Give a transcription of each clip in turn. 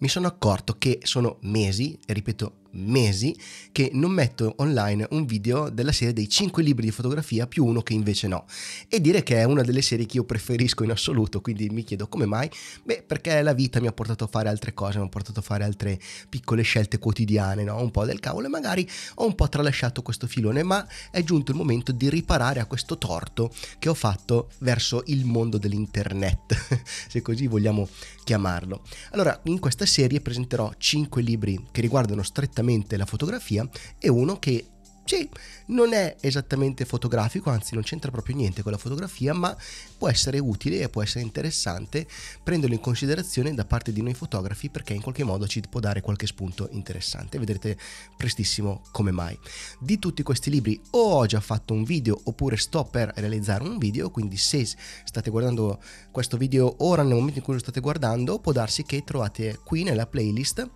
mi sono accorto che sono mesi, ripeto mesi che non metto online un video della serie dei 5 libri di fotografia più uno che invece no. E dire che è una delle serie che io preferisco in assoluto, quindi mi chiedo come mai? Beh, perché la vita mi ha portato a fare altre cose, mi ha portato a fare altre piccole scelte quotidiane, no? Un po' del cavolo e magari ho un po' tralasciato questo filone, ma è giunto il momento di riparare a questo torto che ho fatto verso il mondo dell'internet, se così vogliamo chiamarlo. Allora, in questa serie presenterò 5 libri che riguardano strettamente veramente la fotografia e uno che sì, non è esattamente fotografico, anzi non c'entra proprio niente con la fotografia, ma può essere utile e può essere interessante prenderlo in considerazione da parte di noi fotografi perché in qualche modo ci può dare qualche spunto interessante. Vedrete prestissimo come mai. Di tutti questi libri o ho già fatto un video oppure sto per realizzare un video, quindi se state guardando questo video ora nel momento in cui lo state guardando può darsi che trovate qui nella playlist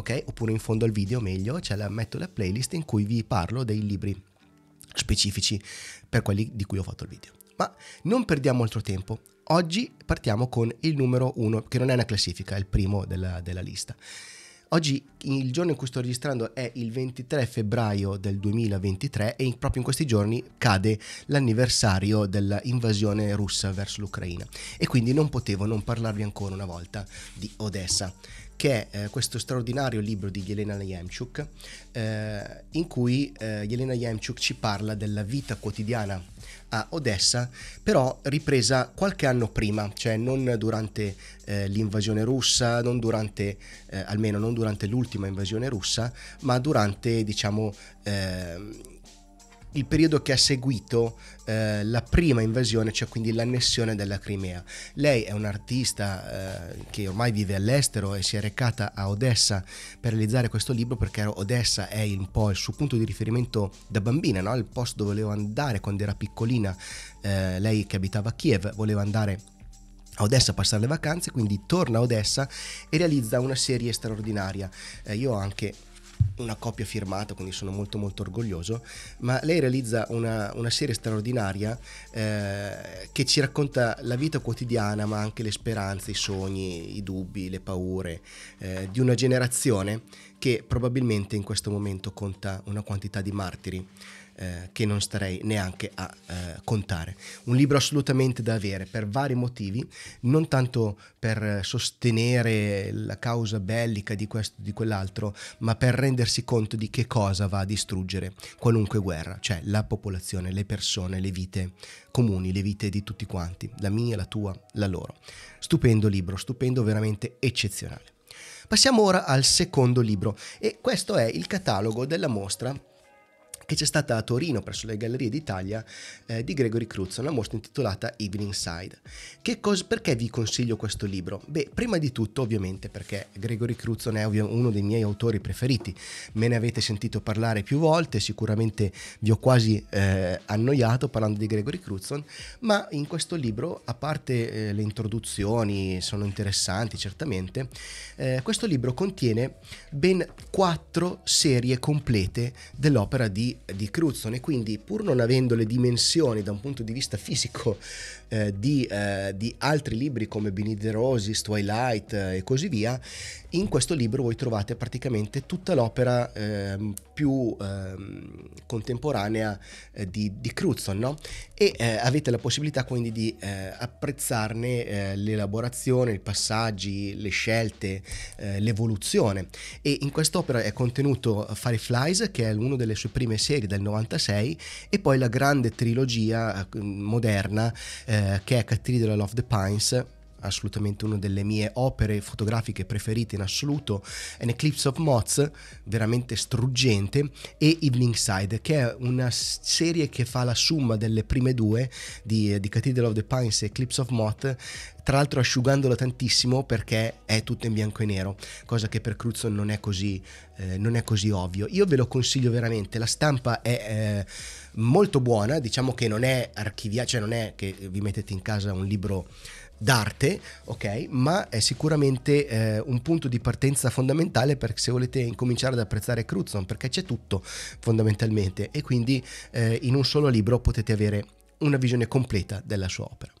ok? Oppure in fondo al video, meglio, c'è cioè la, metto la playlist in cui vi parlo dei libri specifici per quelli di cui ho fatto il video. Ma non perdiamo altro tempo. Oggi partiamo con il numero 1, che non è una classifica, è il primo della, della lista. Oggi, il giorno in cui sto registrando, è il 23 febbraio del 2023 e in, proprio in questi giorni cade l'anniversario dell'invasione russa verso l'Ucraina. E quindi non potevo non parlarvi ancora una volta di Odessa, che è eh, questo straordinario libro di Jelena Yemchuk, eh, in cui eh, Jelena Yemchuk ci parla della vita quotidiana a Odessa, però ripresa qualche anno prima, cioè non durante eh, l'invasione russa, non durante, eh, almeno non durante l'ultima invasione russa, ma durante, diciamo, ehm, il periodo che ha seguito eh, la prima invasione, cioè quindi l'annessione della Crimea. Lei è un'artista eh, che ormai vive all'estero e si è recata a Odessa per realizzare questo libro perché Odessa è un po' il suo punto di riferimento da bambina, no? il posto dove voleva andare quando era piccolina, eh, lei che abitava a Kiev voleva andare a Odessa a passare le vacanze, quindi torna a Odessa e realizza una serie straordinaria. Eh, io ho anche una copia firmata, quindi sono molto molto orgoglioso, ma lei realizza una, una serie straordinaria eh, che ci racconta la vita quotidiana, ma anche le speranze, i sogni, i dubbi, le paure eh, di una generazione che probabilmente in questo momento conta una quantità di martiri. Eh, che non starei neanche a eh, contare. Un libro assolutamente da avere per vari motivi, non tanto per sostenere la causa bellica di questo o di quell'altro, ma per rendersi conto di che cosa va a distruggere qualunque guerra, cioè la popolazione, le persone, le vite comuni, le vite di tutti quanti, la mia, la tua, la loro. Stupendo libro, stupendo, veramente eccezionale. Passiamo ora al secondo libro e questo è il catalogo della mostra che c'è stata a Torino presso le Gallerie d'Italia eh, di Gregory Cruz, una mostra intitolata Evening Side. Cos- perché vi consiglio questo libro? Beh, prima di tutto ovviamente perché Gregory Cruz è uno dei miei autori preferiti, me ne avete sentito parlare più volte, sicuramente vi ho quasi eh, annoiato parlando di Gregory Cruz, ma in questo libro, a parte eh, le introduzioni, sono interessanti certamente, eh, questo libro contiene ben quattro serie complete dell'opera di di Cruzzone, quindi pur non avendo le dimensioni da un punto di vista fisico eh, di, eh, di, altri libri come Beneath the Roses, Twilight eh, e così via, in questo libro voi trovate praticamente tutta l'opera ehm, più ehm, contemporanea eh, di, di Crutzen, no? e avete la possibilità quindi di apprezzarne l'elaborazione, i passaggi, le scelte, l'evoluzione. E in quest'opera è contenuto Fireflies, che è una delle sue prime serie del 96, e poi la grande trilogia moderna eh, eh, che è Cathedral of the Pines assolutamente una delle mie opere fotografiche preferite in assoluto, An Eclipse of Moths, veramente struggente, e Evening Side, che è una serie che fa la summa delle prime due di, di Cathedral of the Pines e Eclipse of Moths, tra l'altro asciugandola tantissimo perché è tutto in bianco e nero, cosa che per Cruzon non è così, eh, non è così ovvio. Io ve lo consiglio veramente, la stampa è... Eh, molto buona, diciamo che non è archiviata, cioè non è che vi mettete in casa un libro d'arte, ok? Ma è sicuramente eh, un punto di partenza fondamentale per se volete incominciare ad apprezzare Crutzon, perché c'è tutto fondamentalmente e quindi eh, in un solo libro potete avere una visione completa della sua opera.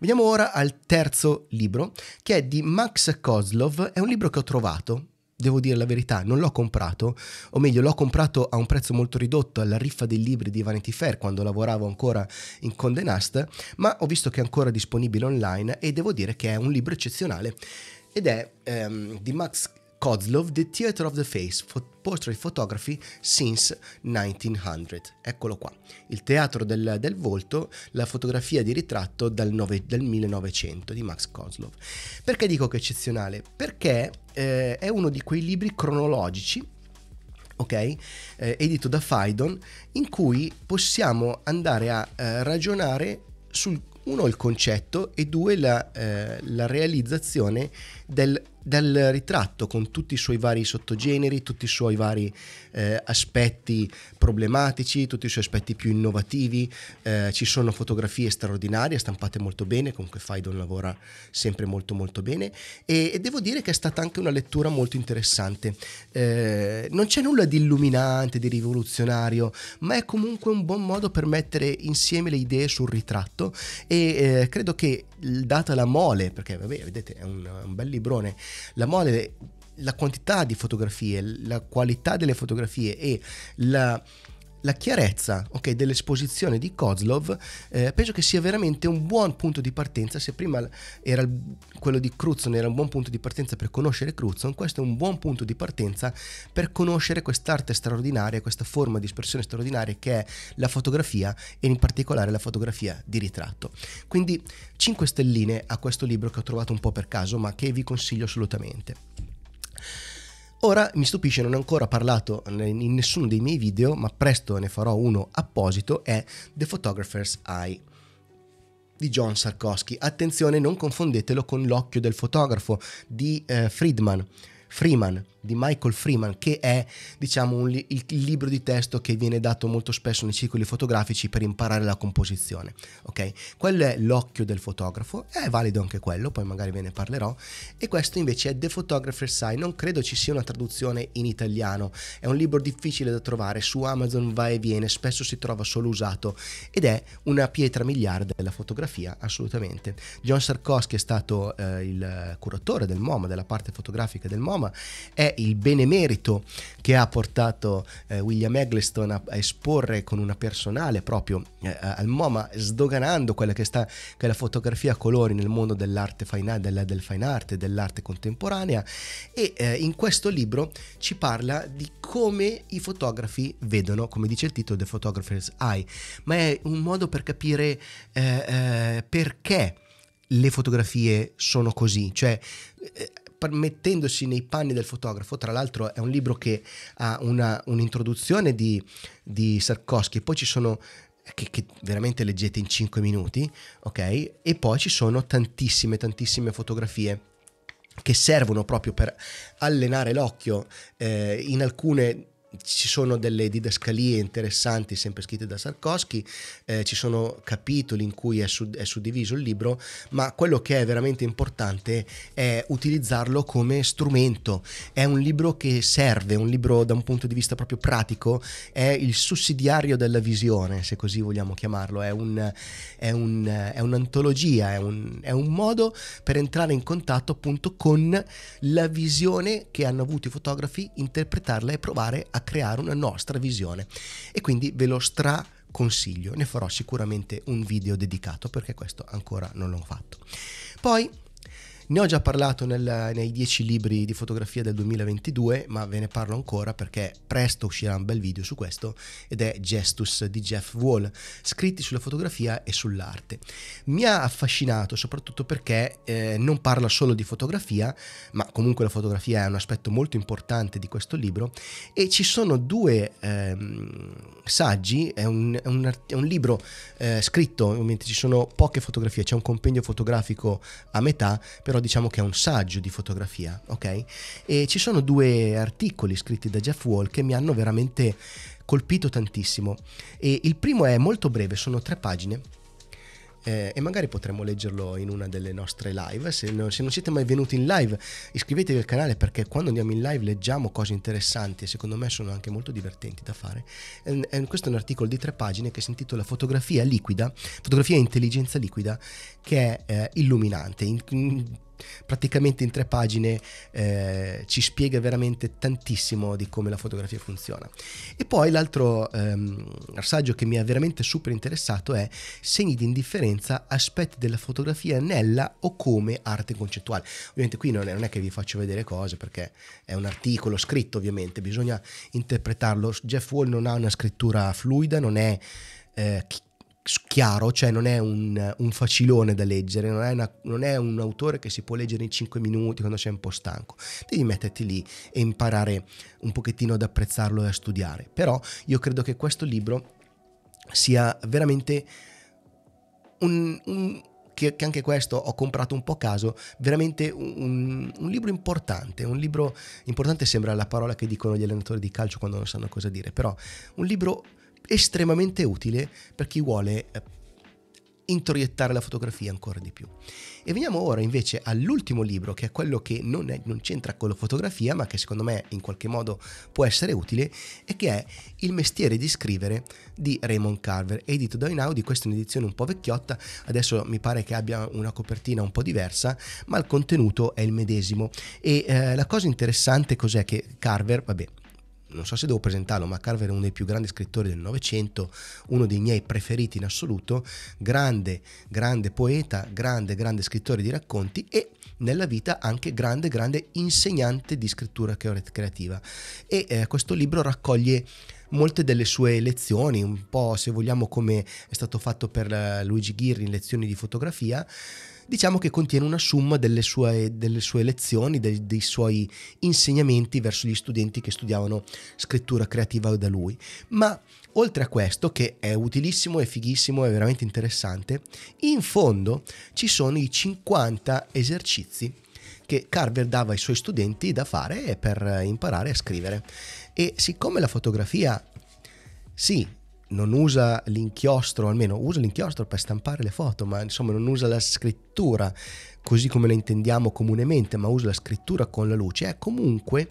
Veniamo ora al terzo libro, che è di Max Kozlov, è un libro che ho trovato devo dire la verità, non l'ho comprato, o meglio l'ho comprato a un prezzo molto ridotto alla riffa dei libri di Vanity Fair quando lavoravo ancora in Condé Nast, ma ho visto che è ancora disponibile online e devo dire che è un libro eccezionale ed è ehm, di Max Kozlov The Theater of the Face, Portrait Photography since 1900. Eccolo qua, il teatro del, del volto, la fotografia di ritratto dal, nove, del 1900 di Max Kozlov. Perché dico che è eccezionale? Perché eh, è uno di quei libri cronologici ok? Eh, edito da Faidon, in cui possiamo andare a eh, ragionare sul uno il concetto e due la, eh, la realizzazione del del ritratto con tutti i suoi vari sottogeneri, tutti i suoi vari eh, aspetti problematici, tutti i suoi aspetti più innovativi. Eh, ci sono fotografie straordinarie, stampate molto bene, comunque Faidon lavora sempre molto molto bene e, e, devo dire che è stata anche una lettura molto interessante. Eh, non c'è nulla di illuminante, di rivoluzionario, ma è comunque un buon modo per mettere insieme le idee sul ritratto e eh, credo che data la mole, perché vabbè, vedete è un, un bel librone, la mole la quantità di fotografie, la qualità delle fotografie e la, la chiarezza okay, dell'esposizione di Kozlov eh, penso che sia veramente un buon punto di partenza. Se prima era quello di Crutzen era un buon punto di partenza per conoscere Crutzen, questo è un buon punto di partenza per conoscere quest'arte straordinaria, questa forma di espressione straordinaria che è la fotografia e in particolare la fotografia di ritratto. Quindi 5 stelline a questo libro che ho trovato un po' per caso, ma che vi consiglio assolutamente. Ora mi stupisce, non ho ancora parlato in nessuno dei miei video, ma presto ne farò uno apposito, è The Photographer's Eye di John Sarkowski. Attenzione, non confondetelo con L'occhio del fotografo di eh, Friedman. Freeman, di Michael Freeman, che è diciamo, un, il, il, libro di testo che viene dato molto spesso nei circoli fotografici per imparare la composizione. Ok, Quello è l'occhio del fotografo, è valido anche quello, poi magari ve ne parlerò. E questo invece è The Photographer's Eye, non credo ci sia una traduzione in italiano, è un libro difficile da trovare, su Amazon va e viene, spesso si trova solo usato ed è una pietra miliarda della fotografia, assolutamente. John Sarkozy, che è stato eh, il curatore del MoMA, della parte fotografica del MoMA, è il benemerito che ha portato eh, William Eggleston a, a, esporre con una personale proprio eh, al MoMA, sdoganando quella che, sta, che è la fotografia a colori nel mondo dell'arte fine art, del, del fine art, dell'arte contemporanea. E eh, in questo libro ci parla di come i fotografi vedono, come dice il titolo, The Photographer's Eye, ma è un modo per capire eh, eh, perché le fotografie sono così, cioè eh, mettendosi nei panni del fotografo, tra l'altro è un libro che ha una, un'introduzione di, di Sarkovsky poi ci sono che, che, veramente leggete in 5 minuti, ok? E poi ci sono tantissime, tantissime fotografie che servono proprio per allenare l'occhio eh, in alcune ci sono delle didascalie interessanti sempre scritte da Sarkovsky, eh, ci sono capitoli in cui è, sud- è, suddiviso il libro, ma quello che è veramente importante è utilizzarlo come strumento. È un libro che serve, un libro da un punto di vista proprio pratico, è il sussidiario della visione, se così vogliamo chiamarlo, è, un, è, un, è un'antologia, un, è un modo per entrare in contatto appunto con la visione che hanno avuto i fotografi, interpretarla e provare a creare una nostra visione e quindi ve lo stra consiglio, ne farò sicuramente un video dedicato perché questo ancora non l'ho fatto. Poi ne ho già parlato nel, nei 10 libri di fotografia del 2022, ma ve ne parlo ancora perché presto uscirà un bel video su questo ed è Gestus di Jeff Wall, scritti sulla fotografia e sull'arte. Mi ha affascinato soprattutto perché eh, non parla solo di fotografia, ma comunque la fotografia è un aspetto molto importante di questo libro e ci sono due eh, saggi, è un, è un, è un libro eh, scritto, ovviamente ci sono poche fotografie, c'è un compendio fotografico a metà, però diciamo che è un saggio di fotografia, ok? E ci sono due articoli scritti da Jeff Wall che mi hanno veramente colpito tantissimo. E il primo è molto breve, sono tre pagine, eh, e magari potremmo leggerlo in una delle nostre live. Se non, se non, siete mai venuti in live, iscrivetevi al canale perché quando andiamo in live leggiamo cose interessanti e secondo me sono anche molto divertenti da fare. Eh, eh, questo è un articolo di tre pagine che si intitola Fotografia liquida, fotografia e intelligenza liquida, che è eh, illuminante. In, in, praticamente in tre pagine eh, ci spiega veramente tantissimo di come la fotografia funziona. E poi l'altro ehm, saggio che mi ha veramente super interessato è Segni di indifferenza, aspetti della fotografia nella o come arte concettuale. Ovviamente qui non è, non è che vi faccio vedere cose perché è un articolo scritto ovviamente, bisogna interpretarlo. Jeff Wall non ha una scrittura fluida, non è... Eh, chiaro, cioè non è un, un facilone da leggere, non è, una, non è, un autore che si può leggere in 5 minuti quando sei un po' stanco, devi metterti lì e imparare un pochettino ad apprezzarlo e a studiare, però io credo che questo libro sia veramente un, un che, anche questo ho comprato un po' a caso, veramente un, un, libro importante, un libro importante sembra la parola che dicono gli allenatori di calcio quando non sanno cosa dire, però un libro estremamente utile per chi vuole eh, introiettare la fotografia ancora di più. E veniamo ora invece all'ultimo libro, che è quello che non, è, non, c'entra con la fotografia, ma che secondo me in qualche modo può essere utile, e che è Il mestiere di scrivere di Raymond Carver, edito da Inaudi, questa è un'edizione un po' vecchiotta, adesso mi pare che abbia una copertina un po' diversa, ma il contenuto è il medesimo. E eh, la cosa interessante cos'è che Carver, vabbè, non so se devo presentarlo, ma Carver è uno dei più grandi scrittori del Novecento, uno dei miei preferiti in assoluto, grande, grande poeta, grande, grande scrittore di racconti e nella vita anche grande, grande insegnante di scrittura creativa. E eh, questo libro raccoglie molte delle sue lezioni, un po' se vogliamo come è stato fatto per eh, Luigi Ghirri in lezioni di fotografia, diciamo che contiene una summa delle sue, delle sue lezioni, dei, dei, suoi insegnamenti verso gli studenti che studiavano scrittura creativa da lui. Ma oltre a questo, che è utilissimo, è fighissimo, è veramente interessante, in fondo ci sono i 50 esercizi che Carver dava ai suoi studenti da fare per imparare a scrivere. E siccome la fotografia, sì, non usa l'inchiostro, almeno usa l'inchiostro per stampare le foto, ma insomma non usa la scrittura così come la intendiamo comunemente, ma usa la scrittura con la luce, è comunque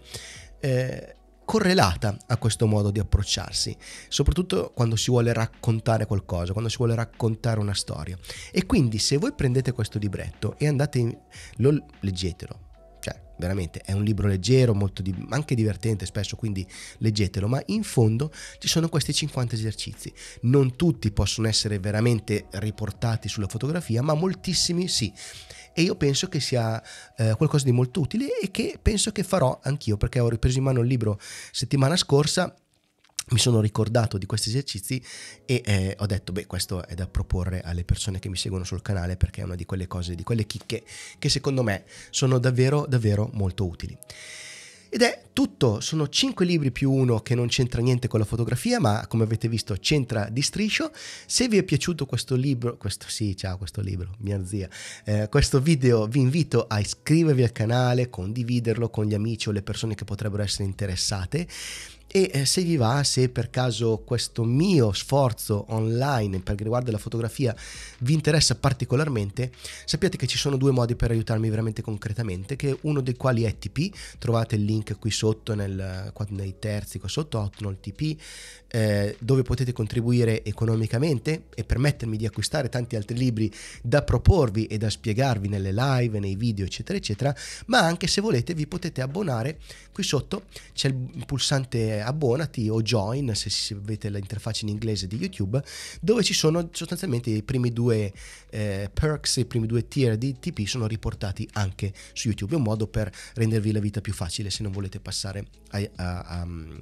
eh, correlata a questo modo di approcciarsi, soprattutto quando si vuole raccontare qualcosa, quando si vuole raccontare una storia. E quindi se voi prendete questo libretto e andate, in, lo, leggetelo, veramente è un libro leggero, molto di, anche divertente spesso, quindi leggetelo, ma in fondo ci sono questi 50 esercizi. Non tutti possono essere veramente riportati sulla fotografia, ma moltissimi sì. E io penso che sia eh, qualcosa di molto utile e che penso che farò anch'io, perché ho ripreso in mano il libro settimana scorsa mi sono ricordato di questi esercizi e eh, ho detto, beh, questo è da proporre alle persone che mi seguono sul canale perché è una di quelle cose, di quelle chicche che secondo me sono davvero, davvero molto utili. Ed è tutto, sono 5 libri più uno che non c'entra niente con la fotografia, ma come avete visto c'entra di striscio. Se vi è piaciuto questo libro, questo sì, ciao, questo libro, mia zia, eh, questo video vi invito a iscrivervi al canale, condividerlo con gli amici o le persone che potrebbero essere interessate e eh, se vi va, se per caso questo mio sforzo online per riguardo alla fotografia vi interessa particolarmente, sappiate che ci sono due modi per aiutarmi veramente concretamente, che uno dei quali è TP, trovate il link qui sotto nel, nei terzi qua sotto, Hotnol TP, eh, dove potete contribuire economicamente e permettermi di acquistare tanti altri libri da proporvi e da spiegarvi nelle live, nei video, eccetera, eccetera, ma anche se volete vi potete abbonare, qui sotto c'è il pulsante eh, abbonati o join se avete l'interfaccia in inglese di YouTube, dove ci sono sostanzialmente i primi due eh, perks, i primi due tier di TP sono riportati anche su YouTube. È un modo per rendervi la vita più facile se non volete passare a, a, a mm,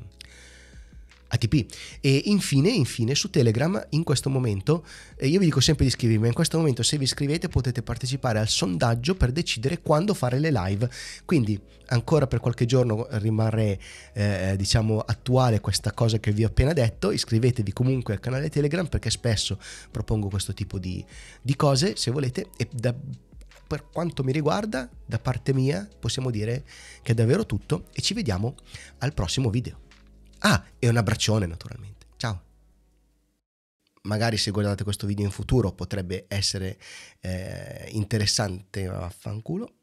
ATP. E infine, infine, su Telegram in questo momento, io vi dico sempre di iscrivervi, ma in questo momento se vi iscrivete potete partecipare al sondaggio per decidere quando fare le live. Quindi ancora per qualche giorno rimarrà eh, diciamo attuale questa cosa che vi ho appena detto, iscrivetevi comunque al canale Telegram perché spesso propongo questo tipo di, di cose se volete e da, per quanto mi riguarda da parte mia possiamo dire che è davvero tutto e ci vediamo al prossimo video. Ah, e un abbraccione naturalmente. Ciao. Magari se guardate questo video in futuro potrebbe essere eh, interessante, vaffanculo.